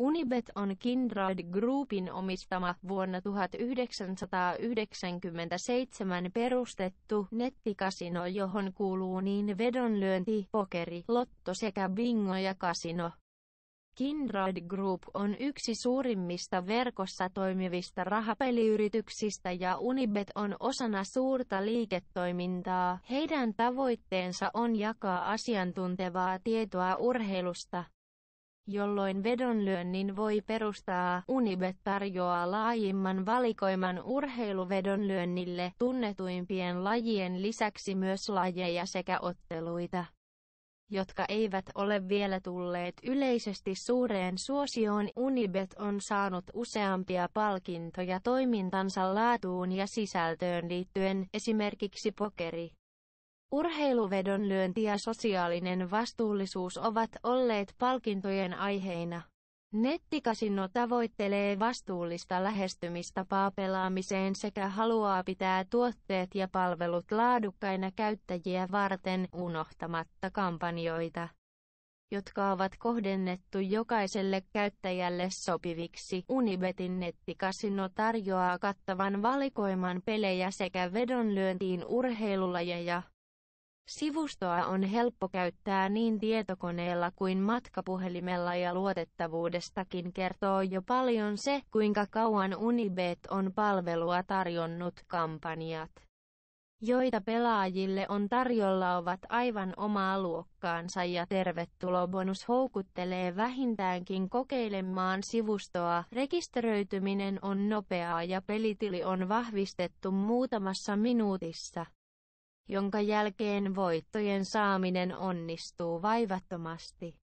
Unibet on Kindred Groupin omistama vuonna 1997 perustettu nettikasino, johon kuuluu niin vedonlyönti, pokeri, lotto sekä bingo ja kasino. Kindred Group on yksi suurimmista verkossa toimivista rahapeliyrityksistä ja Unibet on osana suurta liiketoimintaa. Heidän tavoitteensa on jakaa asiantuntevaa tietoa urheilusta jolloin vedonlyönnin voi perustaa. Unibet tarjoaa laajimman valikoiman urheiluvedonlyönnille tunnetuimpien lajien lisäksi myös lajeja sekä otteluita jotka eivät ole vielä tulleet yleisesti suureen suosioon. Unibet on saanut useampia palkintoja toimintansa laatuun ja sisältöön liittyen, esimerkiksi pokeri. Urheiluvedonlyönti ja sosiaalinen vastuullisuus ovat olleet palkintojen aiheina. Nettikasino tavoittelee vastuullista lähestymistapaa pelaamiseen sekä haluaa pitää tuotteet ja palvelut laadukkaina käyttäjiä varten unohtamatta kampanjoita, jotka ovat kohdennettu jokaiselle käyttäjälle sopiviksi. Unibetin nettikasino tarjoaa kattavan valikoiman pelejä sekä vedonlyöntiin urheilulajeja. Sivustoa on helppo käyttää niin tietokoneella kuin matkapuhelimella ja luotettavuudestakin kertoo jo paljon se, kuinka kauan Unibet on palvelua tarjonnut kampanjat joita pelaajille on tarjolla ovat aivan omaa luokkaansa ja tervetulobonus houkuttelee vähintäänkin kokeilemaan sivustoa. Rekisteröityminen on nopeaa ja pelitili on vahvistettu muutamassa minuutissa jonka jälkeen voittojen saaminen onnistuu vaivattomasti.